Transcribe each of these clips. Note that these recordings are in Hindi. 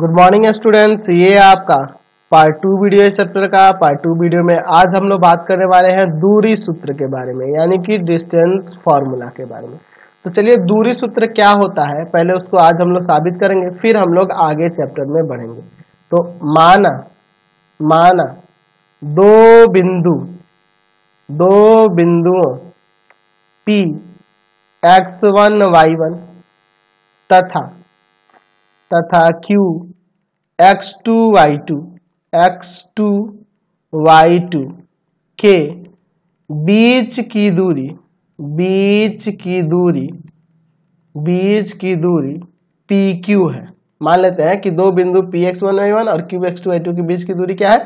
गुड मॉर्निंग स्टूडेंट्स ये आपका पार्ट टू वीडियो चैप्टर का पार्ट टू वीडियो में आज हम लोग बात करने वाले हैं दूरी सूत्र के बारे में यानी कि डिस्टेंस फॉर्मूला के बारे में तो चलिए दूरी सूत्र क्या होता है पहले उसको आज हम लोग साबित करेंगे फिर हम लोग आगे चैप्टर में बढ़ेंगे तो माना माना दो बिंदु दो बिंदुओं P X one Y one तथा तथा Q X two Y two X two Y two के बीच की दूरी बीच की दूरी बीच की दूरी पी क्यू है मान लेते हैं कि दो बिंदु P X one Y one और Q X two Y two के बीच की दूरी क्या है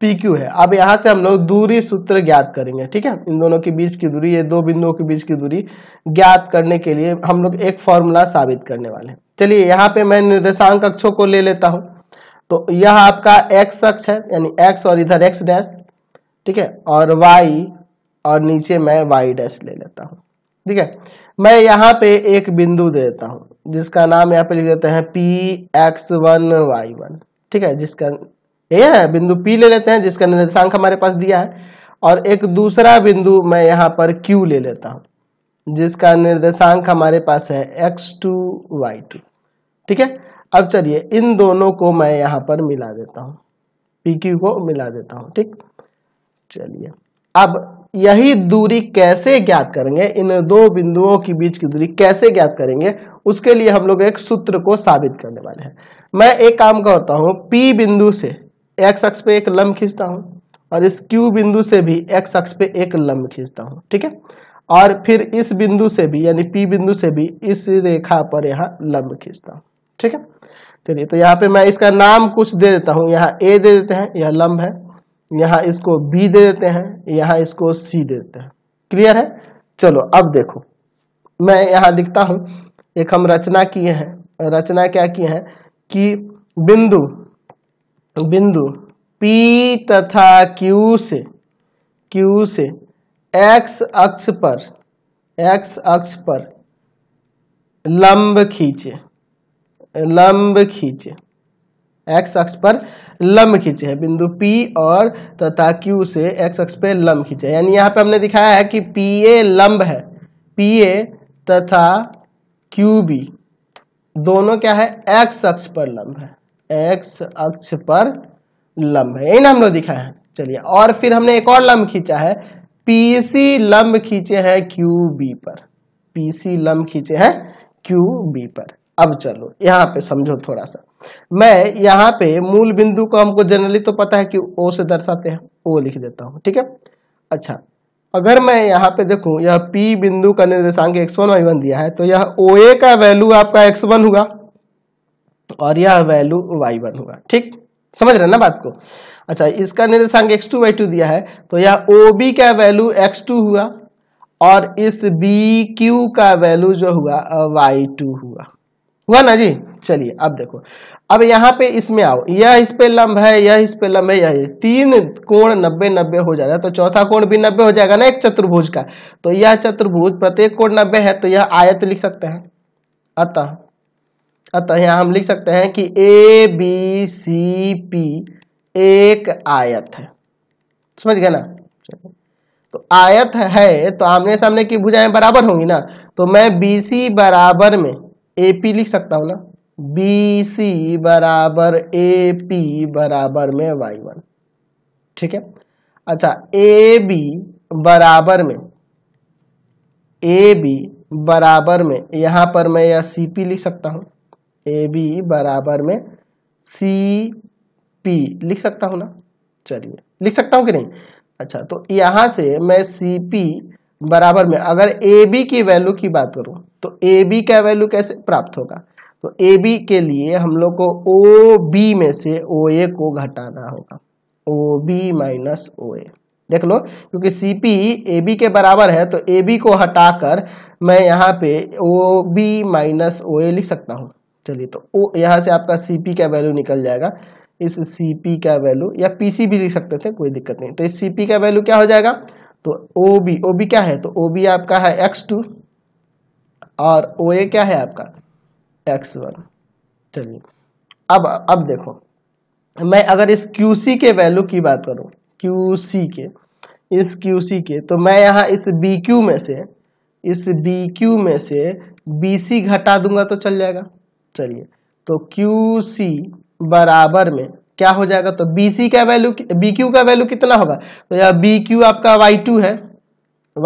पी क्यू है अब यहां से हम लोग दूरी सूत्र ज्ञात करेंगे ठीक है इन दोनों के बीच की दूरी ये दो बिंदुओं के बीच की दूरी ज्ञात करने के लिए हम लोग एक फॉर्मूला साबित करने वाले हैं चलिए यहाँ पे मैं निर्देशांक अक्षों को ले लेता हूँ तो यह आपका एक्स अक्ष है यानी एक्स और इधर एक्स डैश ठीक है और वाई और नीचे मैं वाई डैश ले लेता हूँ ठीक है मैं यहाँ पे एक बिंदु दे देता हूँ जिसका नाम यहाँ पे लिख देते हैं P X one Y one ठीक है जिसका ये है बिंदु पी ले लेते हैं जिसका निर्देशांक हमारे पास दिया है और एक दूसरा बिंदु मैं यहाँ पर क्यू ले लेता हूँ जिसका निर्देशांक हमारे पास है एक्स टू वाई टू ठीक है अब चलिए इन दोनों को मैं यहाँ पर मिला देता हूं पी क्यू को मिला देता हूं ठीक चलिए अब यही दूरी कैसे ज्ञात करेंगे इन दो बिंदुओं के बीच की दूरी कैसे ज्ञात करेंगे उसके लिए हम लोग एक सूत्र को साबित करने वाले हैं मैं एक काम करता हूं पी बिंदु से एक्स अक्ष पे एक लंब खींचता हूं और इस क्यू बिंदु से भी एक्स अक्ष पे एक लंब खींचता हूं ठीक है और फिर इस बिंदु से भी यानी पी बिंदु से भी इस रेखा पर यहां लंब खींचता हूं ठीक है चलिए तो यहाँ पे मैं इसका नाम कुछ दे देता हूँ यहाँ ए दे देते हैं यह लंब है यहाँ इसको बी दे देते हैं यहाँ इसको सी दे देते हैं क्लियर है चलो अब देखो मैं यहाँ लिखता हूँ एक हम रचना किए हैं रचना क्या किए हैं कि बिंदु बिंदु P तथा Q से Q से X अक्ष पर X अक्ष पर लंब खींचे लंब खींचे एक्स अक्ष पर लंब खींचे हैं बिंदु P और तथा Q से एक्स अक्ष पर लंब खींचे यानी यहाँ पे हमने दिखाया है कि पी ए लंब है पी ए तथा क्यू बी दोनों क्या है एक्स अक्ष पर लंब है एक्स अक्ष पर लंब है यही ना हम लोग दिखाया है चलिए और फिर हमने एक और लंब खींचा है पीसी लंब खींचे हैं क्यू बी पर पीसी लंब खींचे हैं क्यू बी पर अब चलो यहाँ पे समझो थोड़ा सा मैं यहाँ पे मूल बिंदु को हमको जनरली तो पता है कि ओ से दर्शाते हैं ओ लिख देता हूँ ठीक है अच्छा अगर मैं यहाँ पे देखूं यह पी बिंदु का निर्देशांक एक्स वन वाई वन दिया है तो यह ओ ए का वैल्यू आपका एक्स वन हुआ और यह वैल्यू वाई वन हुआ ठीक समझ रहे ना बात को अच्छा इसका निर्देशांक एक्स टू वाई टू दिया है तो यह ओ बी का वैल्यू एक्स टू हुआ और इस बी क्यू का वैल्यू जो हुआ वाई टू हुआ हुआ ना जी चलिए अब देखो अब यहाँ पे इसमें आओ यह इस पे लंब है यह इस पे लंब है यह तीन कोण नब्बे नब्बे हो जा रहा है तो चौथा कोण भी नब्बे हो जाएगा ना एक चतुर्भुज का तो यह चतुर्भुज प्रत्येक कोण नब्बे है तो यह आयत लिख सकते हैं अतः अतः यहाँ हम लिख सकते हैं कि ए बी सी पी एक आयत है समझ गए ना तो आयत है तो आमने सामने की भुजाएं बराबर होंगी ना तो मैं बी सी बराबर में ए पी लिख सकता हूं ना बी सी बराबर ए पी बराबर में वाई वन ठीक है अच्छा ए बी बराबर में ए बी बराबर में यहां पर मैं यह सी पी लिख सकता हूं ए बी बराबर में सी पी लिख सकता हूं ना चलिए लिख सकता हूं कि नहीं अच्छा तो यहां से मैं सी पी बराबर में अगर ए बी की वैल्यू की बात करूं तो ए बी का वैल्यू कैसे प्राप्त होगा तो ए बी के लिए हम लोग को ओ बी में से ओ ए को घटाना होगा ओ बी माइनस ओ ए देख लो क्योंकि सी पी ए बी के बराबर है तो ए बी को हटाकर मैं यहाँ पे ओ बी माइनस ओ ए लिख सकता हूँ चलिए तो ओ यहाँ से आपका सी पी का वैल्यू निकल जाएगा इस सी पी का वैल्यू या पी सी भी लिख सकते थे कोई दिक्कत नहीं तो इस सी पी का वैल्यू क्या हो जाएगा तो ओ बी ओ बी क्या है तो ओ बी आपका है एक्स टू और ओ ए क्या है आपका एक्स वन चलिए अब अब देखो मैं अगर इस क्यू सी के वैल्यू की बात करूँ क्यू सी के इस क्यू सी के तो मैं यहाँ इस बी क्यू में से इस बी क्यू में से बी सी घटा दूंगा तो चल जाएगा चलिए तो क्यू सी बराबर में क्या हो जाएगा तो बी सी का वैल्यू बी क्यू का वैल्यू कितना होगा तो यह बी क्यू आपका वाई टू है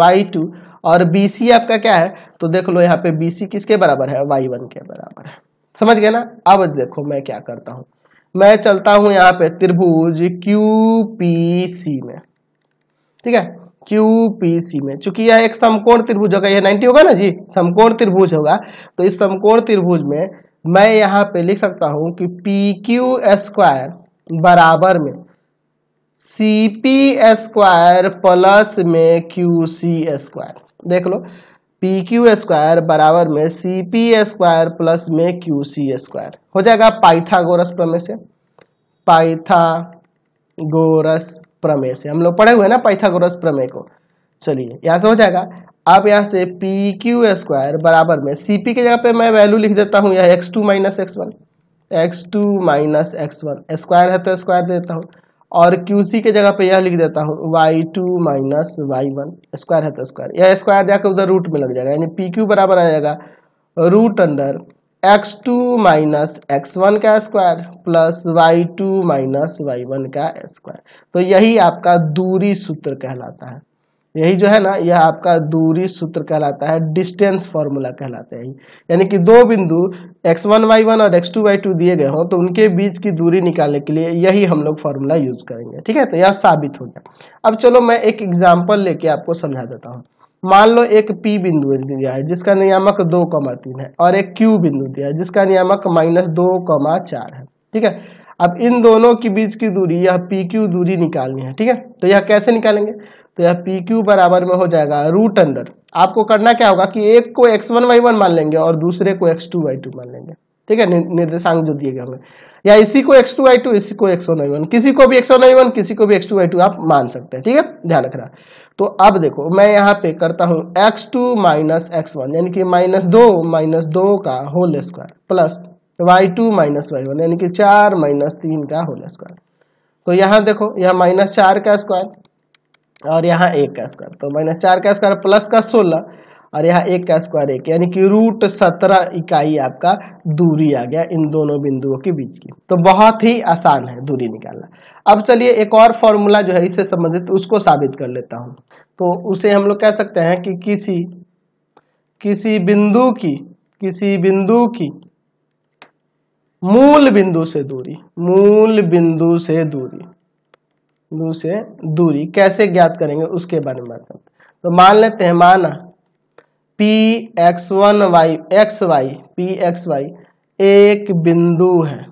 वाई टू और बी सी आपका क्या है तो देख लो यहाँ पे बी सी किसके बराबर है वाई वन के बराबर है समझ गए ना अब देखो मैं क्या करता हूं मैं चलता हूं यहाँ पे त्रिभुज क्यू पी सी में ठीक है क्यू पी सी में चूंकि यह एक समकोण त्रिभुज होगा यह 90 होगा ना जी समकोण त्रिभुज होगा तो इस समकोण त्रिभुज में मैं यहाँ पे लिख सकता हूं कि पी क्यू स्क्वायर बराबर में सी पी स्क्वायर प्लस में क्यू सी स्क्वायर देख लो पी क्यू स्क्वायर बराबर में सी पी स्क्वायर प्लस में क्यू सी स्क्वायर हो जाएगा पाइथागोरस प्रमेय से पाइथागोरस प्रमेय से हम लोग पढ़े हुए ना पाइथागोरस प्रमेय को चलिए यहाँ से हो जाएगा आप यहाँ से पी क्यू स्क्वायर बराबर में सी पी की जगह पे मैं वैल्यू लिख देता हूँ यह X two minus X one X two minus X one square है तो स्क्वायर देता हूँ और QC के जगह पे यह लिख देता हूँ Y two minus Y one square है तो स्क्वायर यह स्क्वायर जाकर उधर रूट में लग जाएगा यानी पी क्यू बराबर आ जाएगा root under X two minus X one का square plus Y two minus Y one का स्क्वायर तो यही आपका दूरी सूत्र कहलाता है यही जो है ना यह आपका दूरी सूत्र कहलाता है डिस्टेंस फॉर्मूला कहलाता है यानी कि दो बिंदु एक्स वन वाई वन और एक्स टू वाई टू दिए गए हों तो उनके बीच की दूरी निकालने के लिए यही हम लोग फॉर्मूला यूज करेंगे ठीक है तो यह साबित हो गया अब चलो मैं एक एग्जाम्पल लेके आपको समझा देता हूँ मान लो एक पी बिंदु दिया है जिसका नियामक दो कमा तीन है और एक क्यू बिंदु दिया है जिसका नियामक माइनस दो कमा चार है ठीक है अब इन दोनों के बीच की दूरी यह पी क्यू दूरी निकालनी है ठीक है तो यह कैसे निकालेंगे तो यह पी क्यू बराबर में हो जाएगा रूट अंडर आपको करना क्या होगा कि एक को एक्स वन वाई वन मान लेंगे और दूसरे को एक्स टू वाई टू मान लेंगे ठीक है निर्देशांक जो दिए गए हमें या इसी को एक्स टू वाई टू इसी को एक्स वन वाई वन किसी को भी एक्स वन वाई वन किसी को भी एक्स टू वाई टू आप मान सकते हैं ठीक है ध्यान रखना तो अब देखो मैं यहाँ पे करता हूँ X two minus X one यानी कि माइनस दो माइनस दो का whole square plus Y two minus Y one यानी कि चार माइनस तीन का होल स्क्वायर तो यहाँ देखो यह माइनस चार का स्क्वायर और यहाँ एक का स्क्वायर तो माइनस चार का स्क्वायर प्लस का सोलह और यहाँ एक का स्क्वायर एक यानी कि रूट सत्रह इकाई आपका दूरी आ गया इन दोनों बिंदुओं के बीच की तो बहुत ही आसान है दूरी निकालना अब चलिए एक और फॉर्मूला जो है इससे संबंधित उसको साबित कर लेता हूँ तो उसे हम लोग कह सकते हैं कि किसी किसी बिंदु की किसी बिंदु की मूल बिंदु से दूरी मूल बिंदु से दूरी लू से दूरी कैसे ज्ञात करेंगे उसके बारे में बात करते तो मान लेते हैं माना P X one Y X Y P X Y एक बिंदु है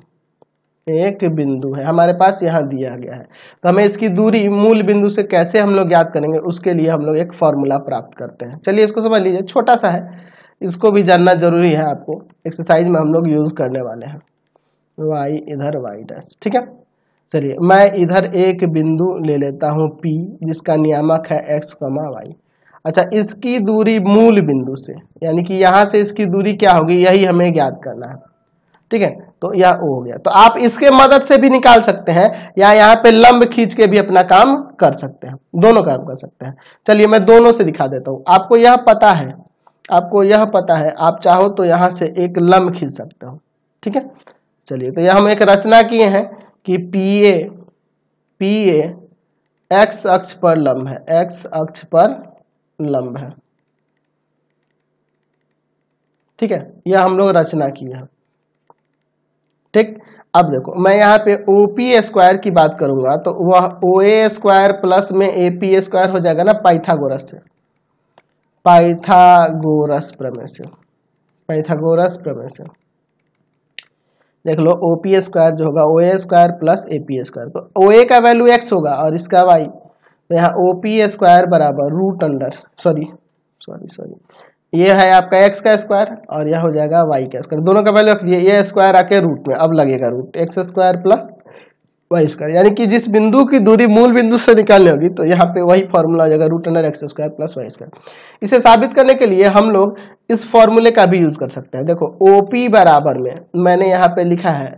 एक बिंदु है हमारे पास यहाँ दिया गया है तो हमें इसकी दूरी मूल बिंदु से कैसे हम लोग ज्ञात करेंगे उसके लिए हम लोग एक फॉर्मूला प्राप्त करते हैं चलिए इसको समझ लीजिए छोटा सा है इसको भी जानना जरूरी है आपको एक्सरसाइज में हम लोग यूज़ करने वाले हैं वाई इधर वाई डैश ठीक है चलिए मैं इधर एक बिंदु ले लेता हूँ P जिसका नियामक है x कमा वाई अच्छा इसकी दूरी मूल बिंदु से यानी कि यहाँ से इसकी दूरी क्या होगी यही हमें ज्ञात करना है ठीक है तो यह हो गया तो आप इसके मदद से भी निकाल सकते हैं या यहाँ पे लंब खींच के भी अपना काम कर सकते हैं दोनों काम कर सकते हैं चलिए मैं दोनों से दिखा देता हूँ आपको यह पता है आपको यह पता है आप चाहो तो यहाँ से एक लंब खींच सकते हो ठीक है चलिए तो यह हम एक रचना किए हैं कि P A P A X अक्ष पर लंब है एक्स अक्ष पर लंब है ठीक है यह हम लोग रचना किए हैं ठीक अब देखो मैं यहाँ पे ओपी स्क्वायर की बात करूंगा तो वह ओ ए स्क्वायर प्लस में ए पी स्क्वायर हो जाएगा ना पाइथागोरस से पाइथागोरस प्रमेय से पाइथागोरस प्रमेय से देख लो ओ पी स्क्वायर जो होगा O A square plus A P square तो ओ ए का वैल्यू एक्स होगा और इसका वाई तो यहाँ ओ पी स्क्वायर बराबर root under sorry sorry sorry ये है आपका एक्स का स्क्वायर और यह हो जाएगा वाई का स्क्वायर दोनों का वैल्यू रख दिए ये स्क्वायर आके रूट में अब लगेगा root X square plus Y square यानी कि जिस बिंदु की दूरी मूल बिंदु से निकालनी होगी तो यहाँ पे वही फॉर्मूला आ जाएगा root under X square plus Y square इसे साबित करने के लिए हम लोग इस फॉर्मूले का भी यूज कर सकते हैं देखो ओ पी बराबर में मैंने यहाँ पे लिखा है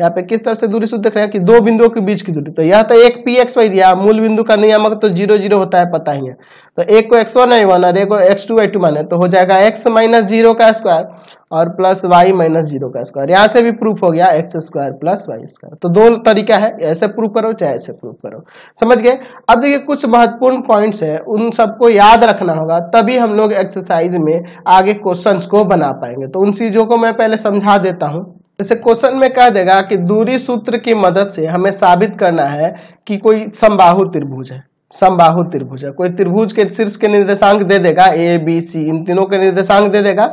यहाँ पे किस तरह से दूरी सूत्र देख रहे हैं कि दो बिंदुओं के बीच की दूरी तो यह तो एक पी एक्स वाई दिया मूल बिंदु का नियामक तो जीरो जीरो होता है पता ही है तो एक को एक्स वन आई वन और एक को एक्स टू वाई टू माने तो हो जाएगा एक्स माइनस जीरो का स्क्वायर और प्लस वाई माइनस जीरो का स्क्वायर यहाँ से भी प्रूफ हो गया X square plus Y square तो दो तरीका है ऐसे प्रूफ करो चाहे ऐसे प्रूफ करो समझ गए अब देखिए कुछ महत्वपूर्ण पॉइंट्स हैं उन सबको याद रखना होगा तभी हम लोग एक्सरसाइज में आगे क्वेश्चन को बना पाएंगे तो उन चीज़ों को मैं पहले समझा देता हूँ जैसे क्वेश्चन में कह देगा कि दूरी सूत्र की मदद से हमें साबित करना है कि कोई संबाहु त्रिभुज है समबाहु त्रिभुज है कोई त्रिभुज के शीर्ष के निर्देशांक दे देगा ए बी सी इन तीनों के निर्देशांक दे देगा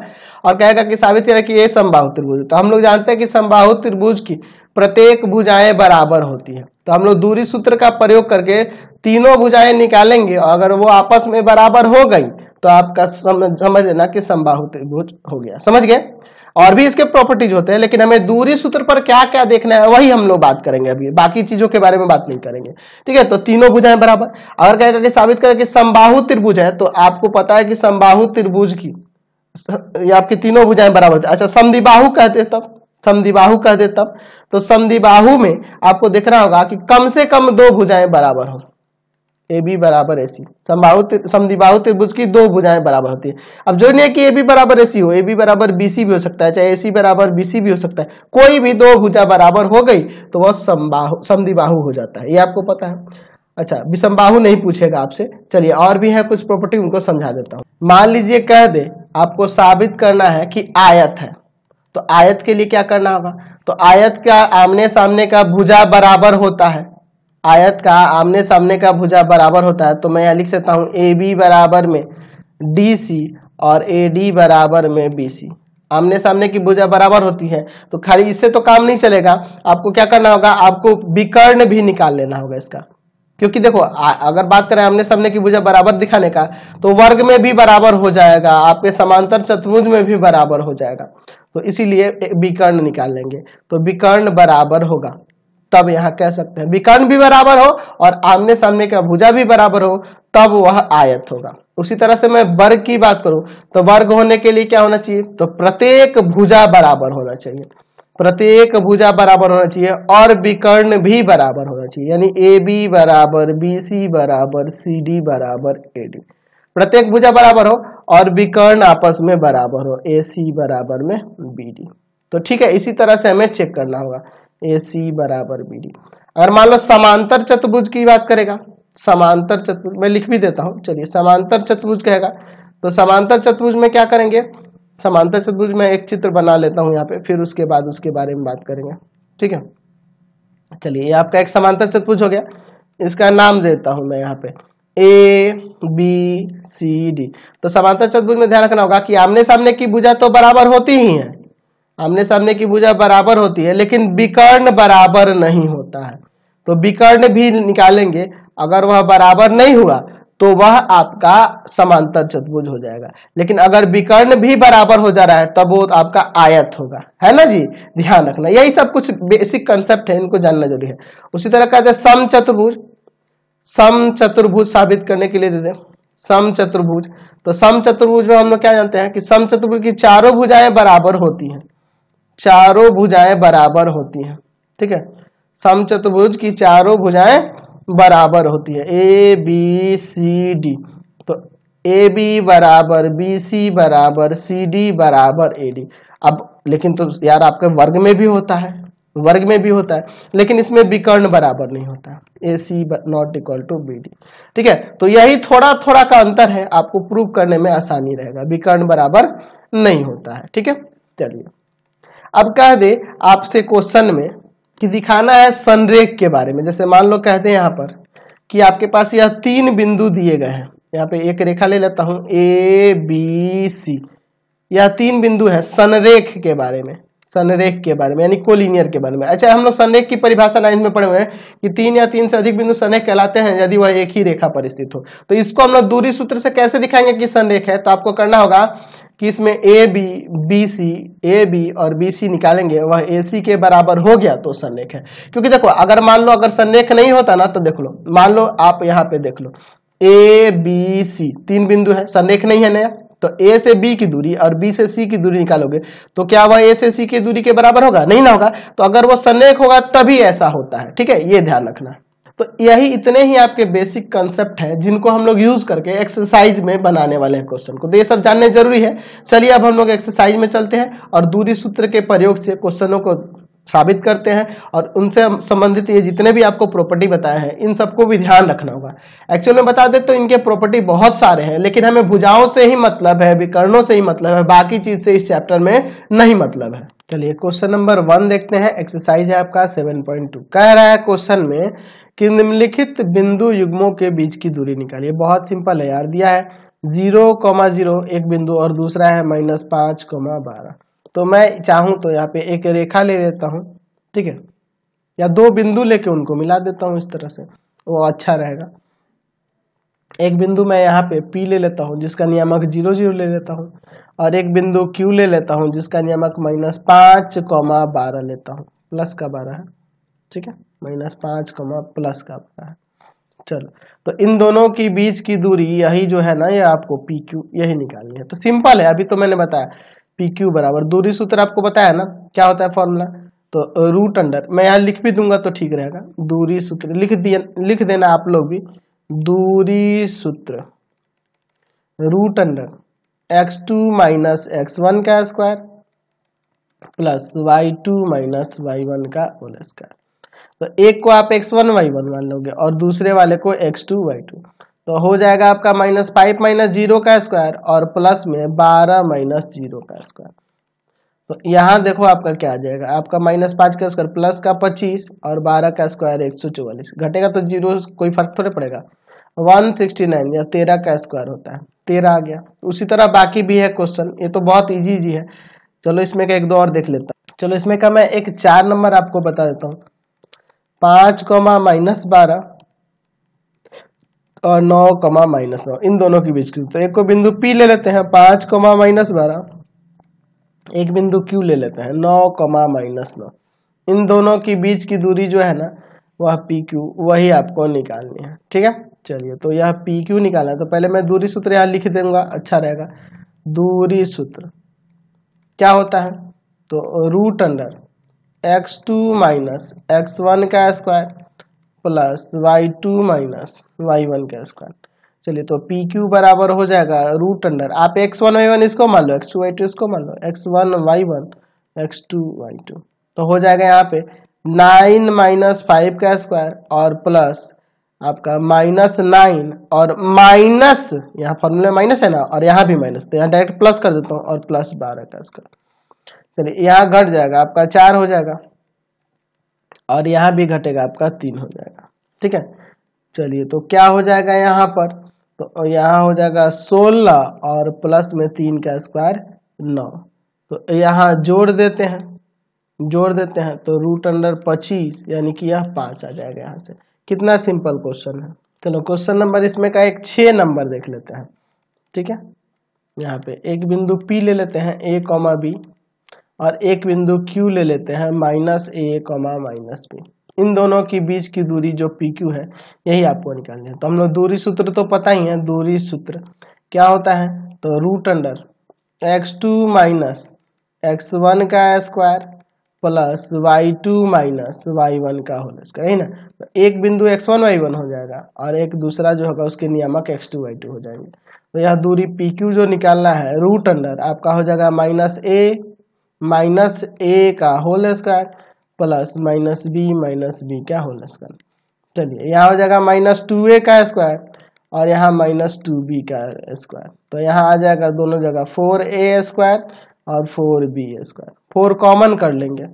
और कहेगा कि साबित करें कि ये समबाहु त्रिभुज तो हम लोग जानते हैं कि समबाहु त्रिभुज की प्रत्येक भुजाएं बराबर होती है तो हम लोग दूरी सूत्र का प्रयोग करके तीनों भुजाएं निकालेंगे और अगर वो आपस में बराबर हो गई तो आपका समझ लेना कि संबाहु त्रिभुज हो गया समझ गए और भी इसके प्रॉपर्टीज होते हैं लेकिन हमें दूरी सूत्र पर क्या क्या देखना है वही हम लोग बात करेंगे अभी बाकी चीजों के बारे में बात नहीं करेंगे ठीक है तो तीनों भुजाएं बराबर अगर कहेगा कि साबित करें कि संबाहु त्रिभुज है तो आपको पता है कि संबाहु त्रिभुज की आपकी तीनों भुजाएं बराबर अच्छा कह कहते तब कह कहते तब तो समिबाहु में आपको देखना होगा कि कम से कम दो भुजाएं बराबर हो ए बी बराबर ए सी त्रिभुज की दो भुजाएं बराबर होती है अब जो नहीं है कि ए बी बराबर ए सी हो ए बी बराबर बी सी भी हो सकता है चाहे ए सी बराबर बी सी भी हो सकता है कोई भी दो भुजा बराबर हो गई तो वह समबाहु हो जाता है ये आपको पता है अच्छा विषमबाहु नहीं पूछेगा आपसे चलिए और भी है कुछ प्रॉपर्टी उनको समझा देता हूँ मान लीजिए कह दे आपको साबित करना है कि आयत है तो आयत के लिए क्या करना होगा तो आयत का आमने सामने का भुजा बराबर होता है आयत का आमने सामने का भुजा बराबर होता है तो मैं यहाँ लिख सकता हूँ ए बी बराबर में डी सी और ए डी बराबर में बी सी आमने सामने की भुजा बराबर होती है तो खाली इससे तो काम नहीं चलेगा आपको क्या करना होगा आपको विकर्ण भी निकाल लेना होगा इसका क्योंकि देखो अगर बात करें आमने सामने की भुजा बराबर दिखाने का तो वर्ग में भी बराबर हो जाएगा आपके समांतर चतुर्भुज में भी बराबर हो जाएगा तो इसीलिए विकर्ण निकाल लेंगे तो विकर्ण बराबर होगा तब यहाँ कह सकते हैं विकर्ण भी बराबर हो और आमने सामने का भुजा भी बराबर हो तब वह आयत होगा उसी तरह से मैं वर्ग की बात करूं तो वर्ग होने के लिए क्या होना चाहिए तो प्रत्येक भुजा बराबर होना चाहिए प्रत्येक भुजा बराबर होना चाहिए और विकर्ण भी बराबर होना चाहिए यानी ए बी बराबर बी सी बराबर सी डी बराबर ए डी प्रत्येक भुजा बराबर हो और विकर्ण आपस में बराबर हो ए सी बराबर में बी डी तो ठीक है इसी तरह से हमें चेक करना होगा ए सी बराबर बी डी अगर मान लो समांतर चतुर्भुज की बात करेगा समांतर चतुर्भुज मैं लिख भी देता हूँ चलिए समांतर चतुर्भुज कहेगा तो समांतर चतुर्भुज में क्या करेंगे समांतर चतुर्भुज में एक चित्र बना लेता हूँ यहाँ पे फिर उसके बाद उसके बारे में बात करेंगे ठीक है चलिए ये आपका एक समांतर चतुर्भुज हो गया इसका नाम देता हूं मैं यहाँ पे ए बी सी डी तो समांतर चतुर्भुज में ध्यान रखना होगा कि आमने सामने की भुजा तो बराबर होती ही है आमने सामने की भुजा बराबर होती है लेकिन विकर्ण बराबर नहीं होता है तो विकर्ण भी निकालेंगे अगर वह बराबर नहीं हुआ तो वह आपका समांतर चतुर्भुज हो जाएगा लेकिन अगर विकर्ण भी बराबर हो जा रहा है तब वो आपका आयत होगा है ना जी ध्यान रखना यही सब कुछ बेसिक कंसेप्ट है इनको जानना जरूरी है उसी तरह का हैं सम चतुर्भुज सम चतुर्भुज साबित करने के लिए दे दे सम चतुर्भुज तो सम चतुर्भुज में हम लोग क्या जानते हैं कि सम चतुर्भुज की चारों भुजाएं बराबर होती हैं चारों भुजाएं बराबर होती हैं ठीक है समचतुर्भुज की चारों भुजाएं बराबर होती है ए बी सी डी तो ए बी बराबर बी सी बराबर सी डी बराबर ए डी अब लेकिन तो यार आपके वर्ग में भी होता है वर्ग में भी होता है लेकिन इसमें विकर्ण बराबर नहीं होता A C not equal to B D ठीक है तो यही थोड़ा थोड़ा का अंतर है आपको प्रूव करने में आसानी रहेगा विकर्ण बराबर नहीं होता है ठीक है चलिए अब कह दे आपसे क्वेश्चन में कि दिखाना है सनरेख के बारे में जैसे मान लो कहते हैं यहाँ पर कि आपके पास यह तीन बिंदु दिए गए हैं यहाँ पे एक रेखा ले लेता हूं ए बी सी यह तीन बिंदु है सनरेख के बारे में सनरेख के बारे में यानी कोलिनियर के बारे में अच्छा हम लोग सनरेख की परिभाषा लाइन में पढ़े हुए हैं कि तीन या तीन से अधिक बिंदु सनरेख कहलाते हैं यदि वह एक ही रेखा पर स्थित हो तो इसको हम लोग दूरी सूत्र से कैसे दिखाएंगे कि सनरेख है तो आपको करना होगा कि इसमें A B B C A B और बी सी निकालेंगे वह ए सी के बराबर हो गया तो सन्नेख है क्योंकि देखो अगर मान लो अगर सन्नेख नहीं होता ना तो देख लो मान लो आप यहाँ पे देख लो ए बी सी तीन बिंदु है सन्नेख नहीं है नया तो ए से बी की दूरी और बी से सी की दूरी निकालोगे तो क्या वह ए से सी की दूरी के बराबर होगा नहीं ना होगा तो अगर वो सन्नेख होगा तभी ऐसा होता है ठीक है ये ध्यान रखना तो यही इतने ही आपके बेसिक कंसेप्ट है जिनको हम लोग यूज करके एक्सरसाइज में बनाने वाले हैं क्वेश्चन को तो ये सब जानने जरूरी है चलिए अब हम लोग एक्सरसाइज में चलते हैं और दूरी सूत्र के प्रयोग से क्वेश्चनों को साबित करते हैं और उनसे संबंधित ये जितने भी आपको प्रॉपर्टी बताए हैं इन सबको भी ध्यान रखना होगा एक्चुअल में बता दे तो इनके प्रॉपर्टी बहुत सारे हैं लेकिन हमें भुजाओं से ही मतलब है विकर्णों से ही मतलब है बाकी चीज से इस चैप्टर में नहीं मतलब है चलिए क्वेश्चन नंबर वन देखते हैं एक्सरसाइज है आपका सेवन पॉइंट टू कह रहा है क्वेश्चन में कि निम्नलिखित बिंदु युग्मों के बीच की दूरी निकालिए बहुत सिंपल है यार दिया है जीरो कॉमा जीरो एक बिंदु और दूसरा है माइनस पांच कौमा बारह तो मैं चाहूं तो यहाँ पे एक रेखा ले लेता हूँ ठीक है या दो बिंदु लेके उनको मिला देता हूँ इस तरह से वो अच्छा रहेगा एक बिंदु मैं यहाँ पे P ले लेता हूँ जिसका नियामक जीरो जीरो ले लेता हूँ और एक बिंदु Q ले लेता हूँ जिसका नियामक माइनस पांच कॉमा बारह लेता हूँ प्लस का बारह है ठीक है माइनस पांच कमा प्लस का पता है चलो तो इन दोनों के बीच की दूरी यही जो है ना ये आपको पी क्यू यही निकालनी है तो सिंपल है अभी तो मैंने बताया पी क्यू बराबर दूरी सूत्र आपको बताया ना क्या होता है फॉर्मूला तो रूट अंडर मैं यहाँ लिख भी दूंगा तो ठीक रहेगा दूरी सूत्र लिख दिया लिख देना आप लोग भी दूरी सूत्र root under X two minus X one का square plus Y two minus Y one का होल स्क्वायर तो एक को आप एक्स वन वाई वन मान लोगे और दूसरे वाले को एक्स टू वाई टू तो हो जाएगा आपका माइनस फाइव माइनस जीरो का स्क्वायर और प्लस में बारह माइनस जीरो का स्क्वायर तो यहाँ देखो आपका क्या आ जाएगा आपका माइनस पाँच का स्क्वायर प्लस का पच्चीस और बारह का स्क्वायर एक सौ चौवालीस घटेगा तो जीरो कोई फर्क थोड़े पड़ेगा वन सिक्सटी नाइन या तेरह का स्क्वायर होता है तेरह आ गया उसी तरह बाकी भी है क्वेश्चन ये तो बहुत ईजी ईजी है चलो इसमें का एक दो और देख लेता हूँ चलो इसमें का मैं एक चार नंबर आपको बता देता हूँ पाँच कमा माइनस बारह और नौ कमा माइनस नौ इन दोनों के बीच की तो एक को बिंदु पी ले लेते हैं पाँच कमा माइनस बारह एक बिंदु क्यू ले लेते हैं नौ कमा माइनस नौ इन दोनों के बीच की दूरी जो है ना वह पी क्यू वही आपको निकालनी है ठीक है चलिए तो यह पी क्यू निकालना है तो पहले मैं दूरी सूत्र यहाँ लिख दूंगा अच्छा रहेगा दूरी सूत्र क्या होता है तो root under X two minus X one का square plus Y two minus Y one का स्क्वायर चलिए तो पी क्यू बराबर हो जाएगा रूट अंडर आप एक्स वन वाई वन इसको मान लो एक्स टू वाई टू इसको मान लो X one Y one X two Y two तो हो जाएगा यहाँ पे नाइन माइनस फाइव का स्क्वायर और प्लस आपका माइनस नाइन और माइनस यहाँ फॉर्मूला माइनस है ना और यहाँ भी माइनस तो यहाँ डायरेक्ट प्लस कर देता हूँ और प्लस बारह का स्क्वायर चलिए यहाँ घट जाएगा आपका चार हो जाएगा और यहाँ भी घटेगा आपका तीन हो जाएगा ठीक है चलिए तो क्या हो जाएगा यहाँ पर तो यहाँ हो जाएगा सोलह और प्लस में तीन का स्क्वायर नौ तो यहाँ जोड़ देते हैं जोड़ देते हैं तो रूट अंडर पच्चीस यानी कि यह पाँच आ जाएगा यहाँ से कितना सिंपल क्वेश्चन है चलो क्वेश्चन नंबर इसमें का एक छः नंबर देख लेते हैं ठीक है यहाँ पे एक बिंदु पी ले लेते हैं ए कॉमा बी और एक बिंदु Q ले लेते हैं minus A comma minus B इन दोनों के बीच की दूरी जो पी क्यू है यही आपको निकालनी है तो हम लोग दूरी सूत्र तो पता ही है दूरी सूत्र क्या होता है तो root under X two minus X one का square plus Y two minus Y one का होल स्क्वायर है ना तो एक बिंदु एक्स वन वाई वन हो जाएगा और एक दूसरा जो होगा उसके नियामक एक्स टू वाई टू हो जाएंगे तो यह दूरी पी क्यू जो निकालना है रूट अंडर आपका हो जाएगा माइनस ए माइनस ए का whole square plus minus B minus B का होल स्क्वायर चलिए यहाँ हो जाएगा माइनस टू ए का स्क्वायर और यहाँ माइनस टू बी का स्क्वायर तो यहाँ आ जाएगा दोनों जगह फोर ए स्क्वायर और four B square four common कर लेंगे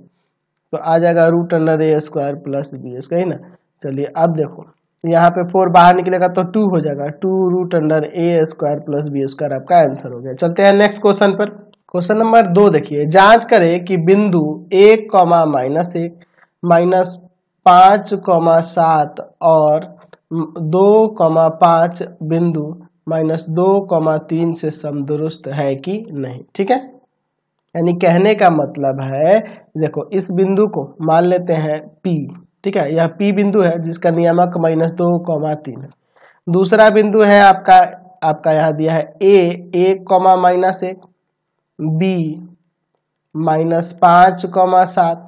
तो आ जाएगा root under A square plus B square है ना चलिए अब देखो यहाँ पे फोर बाहर निकलेगा तो टू हो जाएगा two root under A square plus B square आपका आंसर हो गया चलते हैं नेक्स्ट क्वेश्चन पर क्वेश्चन नंबर दो देखिए जांच करें कि बिंदु एक कॉमा माइनस एक माइनस पाँच कॉमा सात और दो कॉमा पाँच बिंदु माइनस दो कॉमा तीन से समदुरुस्त है कि नहीं ठीक है यानी कहने का मतलब है देखो इस बिंदु को मान लेते हैं P ठीक है यह P बिंदु है जिसका नियामक माइनस दो कॉमा तीन है दूसरा बिंदु है आपका आपका यहाँ दिया है A एक कॉमा माइनस एक बी माइनस पाँच कॉमा सात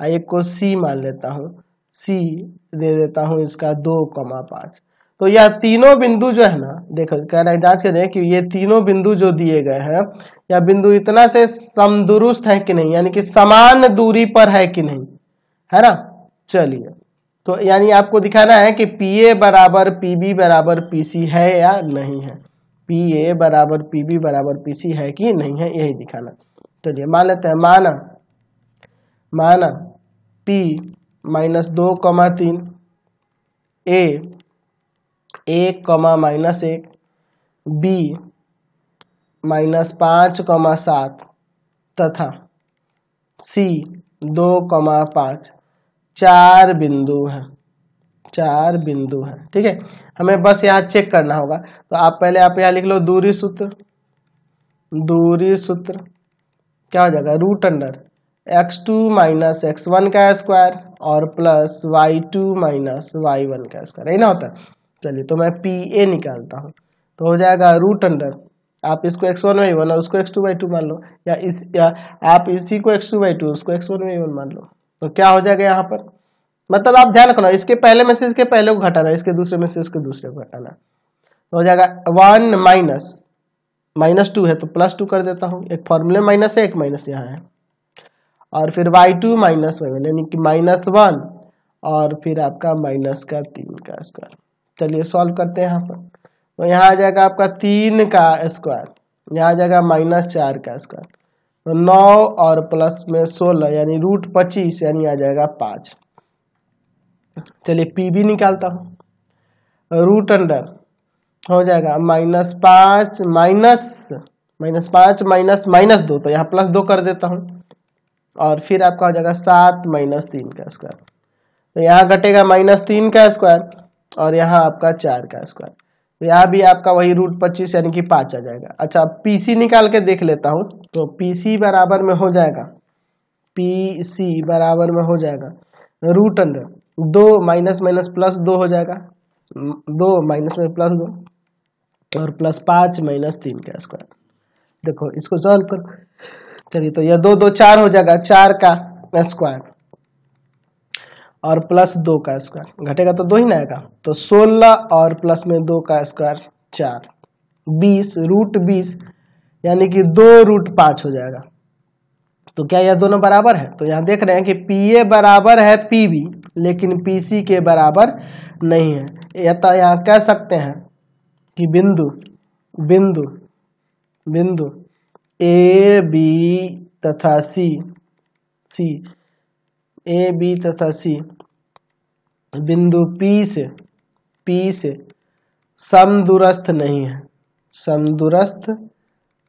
और एक को सी मान लेता हूँ सी दे देता हूँ इसका दो कॉमा पाँच तो यह तीनों बिंदु जो है ना देखो कह रहे हैं जांच हैं कि ये तीनों बिंदु जो दिए गए हैं यह बिंदु इतना से समदुरुस्त है कि नहीं यानी कि समान दूरी पर है कि नहीं है ना चलिए तो यानी आपको दिखाना है कि पी ए बराबर पी बी बराबर पी सी है या नहीं है पी ए बराबर पी बी बराबर पी सी है कि नहीं है यही दिखाना चलिए मान लेते हैं माना माना पी माइनस दो कमा तीन ए एक कमा माइनस एक बी माइनस पाँच कमा सात तथा सी दो कमा पाँच चार बिंदु है चार बिंदु है ठीक है हमें बस यहाँ चेक करना होगा तो आप पहले आप यहाँ लिख लो दूरी सूत्र दूरी सूत्र क्या हो जाएगा root under X two minus X one का स्क्वायर और plus Y two minus Y one का स्क्वायर यही ना होता चलिए तो मैं पी ए निकालता हूँ तो हो जाएगा रूट अंडर आप इसको एक्स वन वाई वन और उसको एक्स टू बाई टू मान लो या इस या आप इसी को एक्स टू बाई टू उसको एक्स वन वाई वन मान लो तो क्या हो जाएगा यहाँ पर मतलब आप ध्यान रखना इसके पहले में से इसके पहले को घटाना इसके दूसरे में से इसके दूसरे को घटाना तो हो जाएगा वन माइनस माइनस टू है तो प्लस टू कर देता हूँ एक फॉर्मूले माइनस है एक माइनस यहाँ है और फिर Y two minus Y one यानी कि माइनस वन और फिर आपका माइनस का तीन का स्क्वायर चलिए सॉल्व करते हैं यहाँ पर तो यहाँ आ जाएगा आपका तीन का स्क्वायर यहाँ आ जाएगा माइनस चार का स्क्वायर तो नौ और प्लस में सोलह यानी रूट पच्चीस यानी आ जाएगा पाँच चलिए पी भी निकालता हूँ रूट अंडर हो जाएगा माइनस पाँच माइनस माइनस पाँच माइनस माइनस दो तो यहाँ प्लस दो कर देता हूँ और फिर आपका हो जाएगा सात माइनस तीन का स्क्वायर तो यहाँ घटेगा माइनस तीन का स्क्वायर और यहाँ आपका चार का स्क्वायर तो यहाँ भी आपका वही रूट पच्चीस यानी कि पाँच आ जाएगा अच्छा पी निकाल के देख लेता हूँ तो पी बराबर में हो जाएगा पी बराबर में हो जाएगा रूट अंडर दो माइनस माइनस प्लस दो हो जाएगा दो माइनस में प्लस दो और प्लस पाँच माइनस तीन का स्क्वायर देखो इसको सॉल्व करो चलिए तो यह दो दो चार हो जाएगा चार का स्क्वायर और प्लस दो का स्क्वायर घटेगा तो दो ही ना आएगा तो सोलह और प्लस में दो का स्क्वायर चार बीस रूट बीस यानी कि दो रूट पाँच हो जाएगा तो क्या यह दोनों बराबर है तो यहाँ देख रहे हैं कि पी ए बराबर है पी बी लेकिन पी के बराबर नहीं है या तो यहाँ कह सकते हैं कि बिंदु बिंदु बिंदु ए बी तथा सी सी ए बी तथा सी बिंदु पी से पी से समदूरस्थ नहीं है समदूरस्थ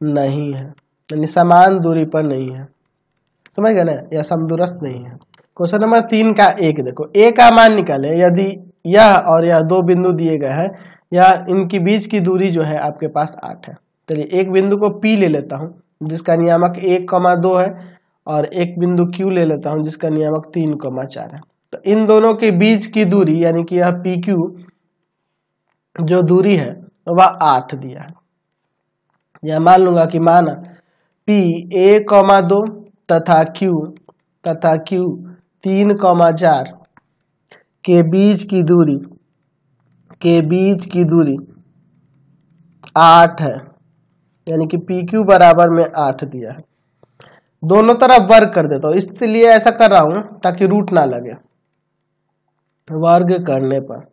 नहीं है यानी समान दूरी पर नहीं है समझ गए ना या समुरस्त नहीं है क्वेश्चन नंबर तीन का एक देखो ए का मान निकाले यदि यह और यह दो बिंदु दिए गए हैं यह इनकी बीच की दूरी जो है आपके पास आठ है चलिए एक बिंदु को पी ले लेता हूँ जिसका नियामक एक कमा दो है और एक बिंदु क्यू ले लेता हूँ जिसका नियामक तीन कमा चार है तो इन दोनों के बीच की दूरी यानी कि यह पी क्यू जो दूरी है वह आठ दिया है यह मान लूंगा कि माना पी ए कमा दो तथा क्यू तथा क्यू तीन कौमा चार के बीच की दूरी के बीच की दूरी आठ है यानी कि पी क्यू बराबर में आठ दिया है दोनों तरफ वर्ग कर देता हूं इसलिए ऐसा कर रहा हूं ताकि रूट ना लगे वर्ग करने पर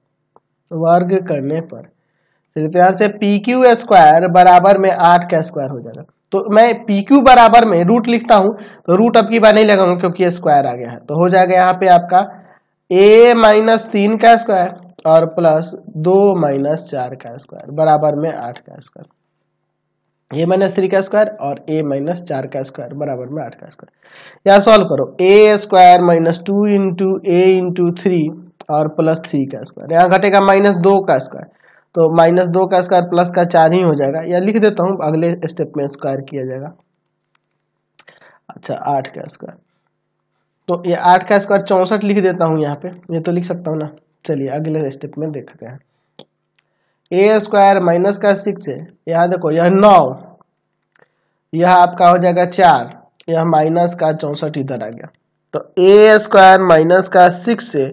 वर्ग करने पर सिर्फ तो से पी क्यू स्क्वायर बराबर में आठ का स्क्वायर हो जाएगा तो मैं पी क्यू बराबर में रूट लिखता हूं तो रूट अब की बार नहीं लगाऊंगा क्योंकि स्क्वायर आ गया है तो हो जाएगा यहाँ पे आपका ए माइनस तीन का स्क्वायर और प्लस दो माइनस चार का स्क्वायर बराबर में आठ का स्क्वायर ए माइनस थ्री का स्क्वायर और ए माइनस चार का स्क्वायर बराबर में आठ का स्क्वायर यहाँ सॉल्व करो A square minus two into A into three और प्लस थ्री का स्क्वायर यहाँ घटेगा माइनस दो का स्क्वायर तो माइनस दो का स्क्वायर प्लस का चार ही हो जाएगा या लिख देता हूँ अगले स्टेप में स्क्वायर किया जाएगा अच्छा आठ का स्क्वायर तो ये आठ का स्क्वायर चौंसठ लिख देता हूँ यहाँ पे ये तो लिख सकता हूँ ना चलिए अगले स्टेप में देखते हैं ए स्क्वायर माइनस का सिक्स है यहाँ देखो यह नौ यह आपका हो जाएगा चार यह माइनस का चौंसठ इधर आ गया तो ए स्क्वायर माइनस का सिक्स है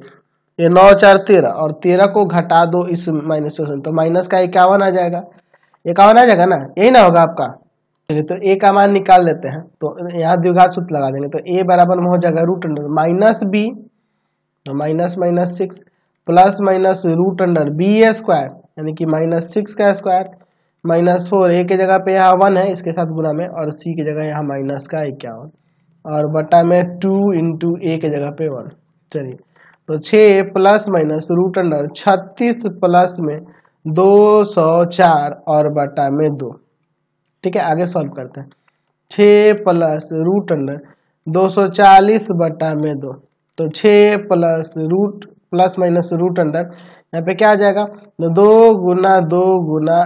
ये नौ चार तेरह और तेरह को घटा दो इस माइनस से तो माइनस का इक्यावन आ जाएगा इक्यावन आ जाएगा ना यही ना होगा आपका चलिए तो ए का मान निकाल लेते हैं तो यहाँ द्विघात सूत्र लगा देंगे तो ए बराबर में हो जाएगा रूट अंडर माइनस बी तो minus minus six plus minus root under B A square यानी कि माइनस सिक्स का स्क्वायर माइनस फोर ए के जगह पे यहाँ वन है इसके साथ गुना में और सी की जगह यहाँ माइनस का इक्यावन और बटा में टू इंटू ए के जगह पे वन चलिए तो छ प्लस माइनस रूट अंडर छत्तीस प्लस में दो सौ चार और बटा में दो ठीक है आगे सॉल्व करते हैं छ प्लस रूट अंडर दो सौ चालीस बटा में दो तो छ plus root plus minus root under यहाँ पे क्या आ जाएगा तो दो गुना दो गुना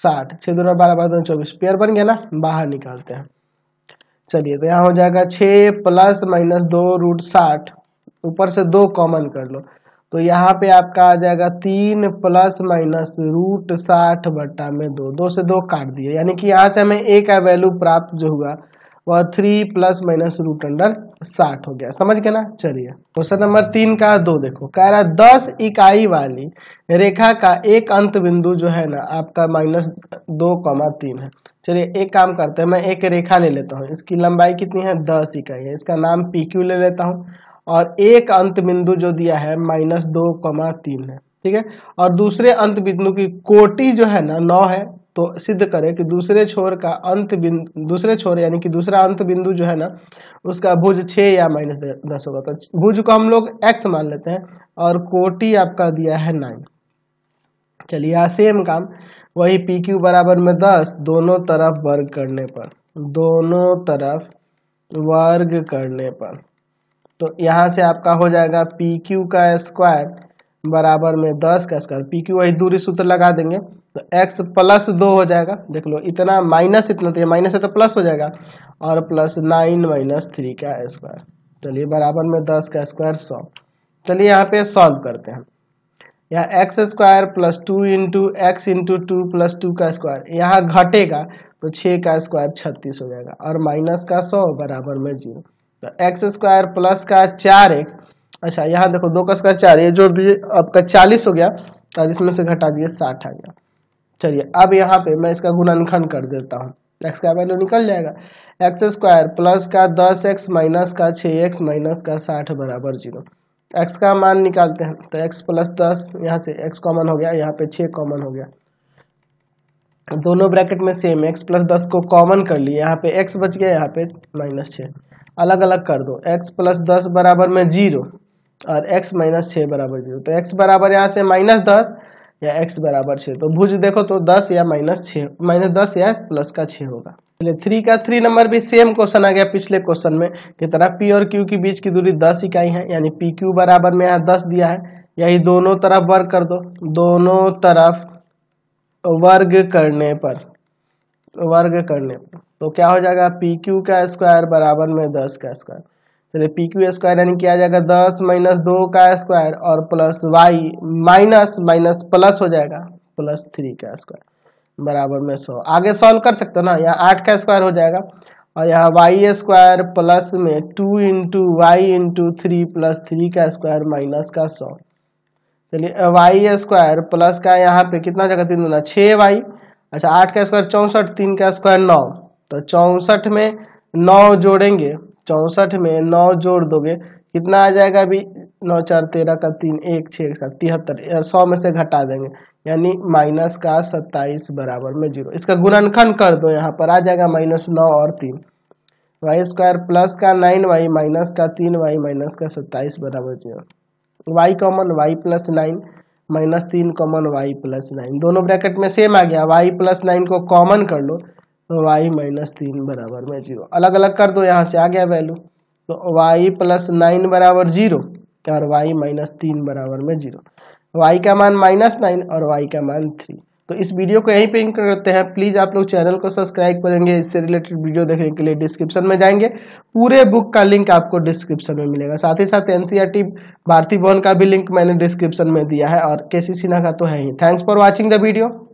साठ छः दो बारह बारह दोनों चौबीस पेयर बन गया ना बाहर निकालते हैं चलिए तो यहाँ हो जाएगा छः प्लस माइनस दो रूट साठ ऊपर से दो कॉमन कर लो तो यहाँ पे आपका आ जाएगा तीन प्लस माइनस रूट साठ बट्टा में दो दो से दो काट दिए यानी कि यहाँ से हमें ए का वैल्यू प्राप्त जो हुआ वह three plus minus root under साठ हो गया समझ गए ना चलिए क्वेश्चन नंबर तीन का दो देखो कह रहा है दस इकाई वाली रेखा का एक अंत बिंदु जो है ना आपका माइनस दो कौमा तीन है चलिए एक काम करते हैं मैं एक रेखा ले लेता हूँ इसकी लंबाई कितनी है दस इकाई है इसका नाम पी क्यू ले लेता हूँ और एक अंत बिंदु जो दिया है माइनस दो कमा तीन है ठीक है और दूसरे अंत बिंदु की कोटि जो है ना नौ है तो सिद्ध करें कि दूसरे छोर का अंत बिंदु दूसरे छोर यानी कि दूसरा अंत बिंदु जो है ना उसका भुज छः या माइनस दस होगा तो भुज को हम लोग एक्स मान लेते हैं और कोटि आपका दिया है नाइन चलिए सेम काम वही पी क्यू बराबर में दस दोनों तरफ वर्ग करने पर दोनों तरफ वर्ग करने पर तो यहाँ से आपका हो जाएगा पी क्यू का स्क्वायर बराबर में दस का स्क्वायर पी क्यू वही दूरी सूत्र लगा देंगे तो एक्स प्लस दो हो जाएगा देख लो इतना माइनस इतना तो माइनस है तो प्लस हो जाएगा और प्लस नाइन माइनस थ्री का स्क्वायर चलिए बराबर में दस का स्क्वायर सौ चलिए यहाँ पे सॉल्व करते हैं यहाँ X square plus two into X into two plus two का स्क्वायर यहाँ घटेगा तो छः का स्क्वायर छत्तीस हो जाएगा और माइनस का सौ बराबर में जीरो तो एक्स स्क्वायर प्लस का चार एक्स अच्छा यहाँ देखो दो का स्क्वायर चार ये जो भी आपका चालीस हो गया और तो इसमें से घटा दिए साठ आ गया चलिए अब यहाँ पे मैं इसका गुणनखंड कर देता हूँ एक्स का वैल्यू निकल जाएगा एक्स स्क्वायर प्लस का दस एक्स माइनस का छः एक्स माइनस का साठ बराबर जीरो एक्स का मान निकालते हैं तो एक्स प्लस दस यहाँ से एक्स कॉमन हो गया यहाँ पे छः कॉमन हो गया दोनों ब्रैकेट में सेम एक्स प्लस दस को कॉमन कर लिए यहाँ पे एक्स बच गया यहाँ पे माइनस छः अलग अलग कर दो x प्लस दस बराबर में जीरो और x माइनस छः बराबर जीरो तो x बराबर यहाँ से माइनस दस या x बराबर छः तो भुज देखो तो दस या माइनस छः माइनस दस या प्लस का छः होगा चलिए थ्री का थ्री नंबर भी सेम क्वेश्चन आ गया पिछले क्वेश्चन में कि तरह p और q के बीच की दूरी दस इकाई है यानी पी क्यू बराबर में यहाँ दस दिया है यही दोनों तरफ वर्ग कर दो दोनों तरफ वर्ग करने पर वर्ग करने पर तो क्या हो जाएगा पी क्यू का स्क्वायर बराबर में दस का स्क्वायर चलिए पी क्यू स्क्वायर यानी किया जाएगा दस माइनस दो का स्क्वायर और plus Y minus minus plus हो जाएगा प्लस थ्री का स्क्वायर बराबर में सौ आगे सॉल्व कर सकते हो ना यहाँ आठ का स्क्वायर हो जाएगा और यहाँ वाई स्क्वायर प्लस में two into Y into three plus three का स्क्वायर माइनस का सौ चलिए वाई स्क्वायर प्लस का यहाँ पे कितना जगह तीन दूना छः वाई अच्छा आठ का स्क्वायर चौंसठ तीन का स्क्वायर नौ तो चौंसठ में नौ जोड़ेंगे चौंसठ में नौ जोड़ दोगे कितना आ जाएगा अभी नौ चार तेरह का तीन एक छः एक सात तिहत्तर सौ में से घटा देंगे यानी माइनस का सत्ताईस बराबर में जीरो इसका गुणनखंड कर दो यहाँ पर आ जाएगा माइनस नौ और तीन वाई स्क्वायर प्लस का नाइन वाई माइनस का तीन वाई माइनस का सत्ताईस बराबर zero Y common Y plus nine minus तीन कॉमन वाई प्लस नाइन दोनों ब्रैकेट में सेम आ गया वाई प्लस नाइन को कॉमन कर लो वाई तो माइनस तीन बराबर में जीरो अलग अलग कर दो यहाँ से आ गया वैल्यू तो वाई प्लस नाइन बराबर जीरो और वाई माइनस तीन बराबर में जीरो वाई का मान माइनस नाइन और वाई का मान थ्री तो इस वीडियो को यहीं पे इंक करते हैं प्लीज़ आप लोग चैनल को सब्सक्राइब करेंगे इससे रिलेटेड वीडियो देखने के लिए डिस्क्रिप्शन में जाएंगे पूरे बुक का लिंक आपको डिस्क्रिप्शन में मिलेगा साथ ही साथ एन e भारती भवन का भी लिंक मैंने डिस्क्रिप्शन में दिया है और के सी सिन्हा का तो है ही thanks for watching the video